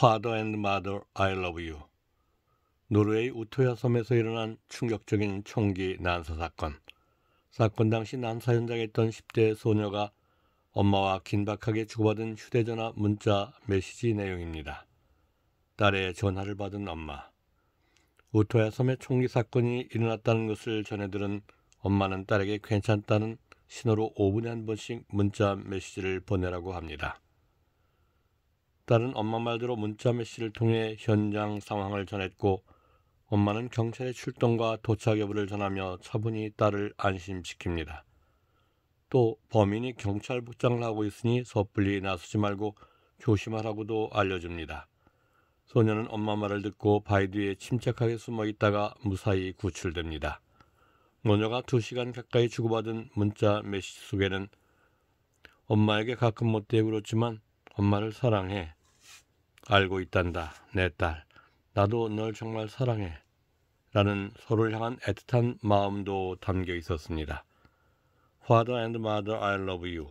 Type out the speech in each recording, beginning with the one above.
Father and Mother, I Love You. 노르웨이 우토야 섬에서 일어난 충격적인 총기 난사 사건. 사건 당시 난사 현장에 있던 10대 소녀가 엄마와 긴박하게 주고받은 휴대전화 문자 메시지 내용입니다. 딸의 전화를 받은 엄마. 우토야 섬의 총기 사건이 일어났다는 것을 전해 들은 엄마는 딸에게 괜찮다는 신호로 5분에 한 번씩 문자 메시지를 보내라고 합니다. 딸은 엄마 말대로 문자 메시지를 통해 현장 상황을 전했고 엄마는 경찰의 출동과 도착 여부를 전하며 차분히 딸을 안심시킵니다. 또 범인이 경찰 복장을 하고 있으니 섣불리 나서지 말고 조심하라고도 알려줍니다. 소녀는 엄마 말을 듣고 바위 뒤에 침착하게 숨어 있다가 무사히 구출됩니다. 노녀가 두시간 가까이 주고받은 문자 메시지 속에는 엄마에게 가끔 못되고 그렇지만 엄마를 사랑해. 알고 있단다. 내 딸. 나도 널 정말 사랑해. 라는 서로를 향한 애틋한 마음도 담겨 있었습니다. Father and Mother I love you.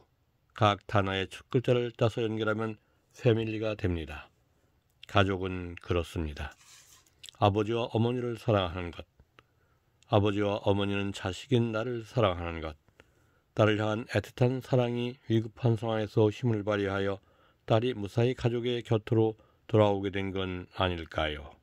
각 단어의 첫 글자를 따서 연결하면 패밀리가 됩니다. 가족은 그렇습니다. 아버지와 어머니를 사랑하는 것. 아버지와 어머니는 자식인 나를 사랑하는 것. 딸을 향한 애틋한 사랑이 위급한 상황에서 힘을 발휘하여 딸이 무사히 가족의 곁으로 돌아오게 된 건 아닐까요?